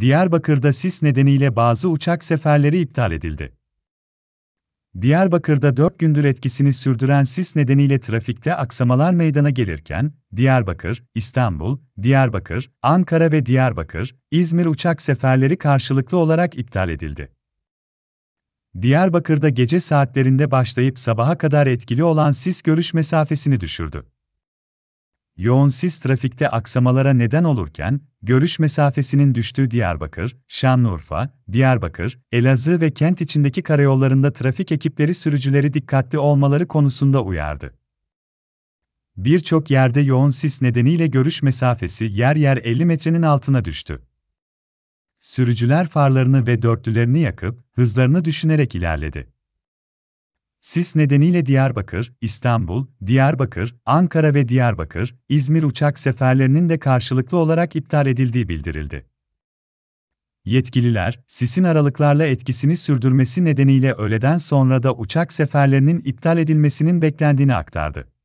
Diyarbakır'da sis nedeniyle bazı uçak seferleri iptal edildi. Diyarbakır'da 4 gündür etkisini sürdüren sis nedeniyle trafikte aksamalar meydana gelirken, Diyarbakır, İstanbul, Diyarbakır, Ankara ve Diyarbakır, İzmir uçak seferleri karşılıklı olarak iptal edildi. Diyarbakır'da gece saatlerinde başlayıp sabaha kadar etkili olan sis görüş mesafesini düşürdü yoğun sis trafikte aksamalara neden olurken, görüş mesafesinin düştüğü Diyarbakır, Şanlıurfa, Diyarbakır, Elazığ ve kent içindeki karayollarında trafik ekipleri sürücüleri dikkatli olmaları konusunda uyardı. Birçok yerde yoğun sis nedeniyle görüş mesafesi yer yer 50 metrenin altına düştü. Sürücüler farlarını ve dörtlülerini yakıp hızlarını düşünerek ilerledi. Sis nedeniyle Diyarbakır, İstanbul, Diyarbakır, Ankara ve Diyarbakır, İzmir uçak seferlerinin de karşılıklı olarak iptal edildiği bildirildi. Yetkililer, sisin aralıklarla etkisini sürdürmesi nedeniyle öğleden sonra da uçak seferlerinin iptal edilmesinin beklendiğini aktardı.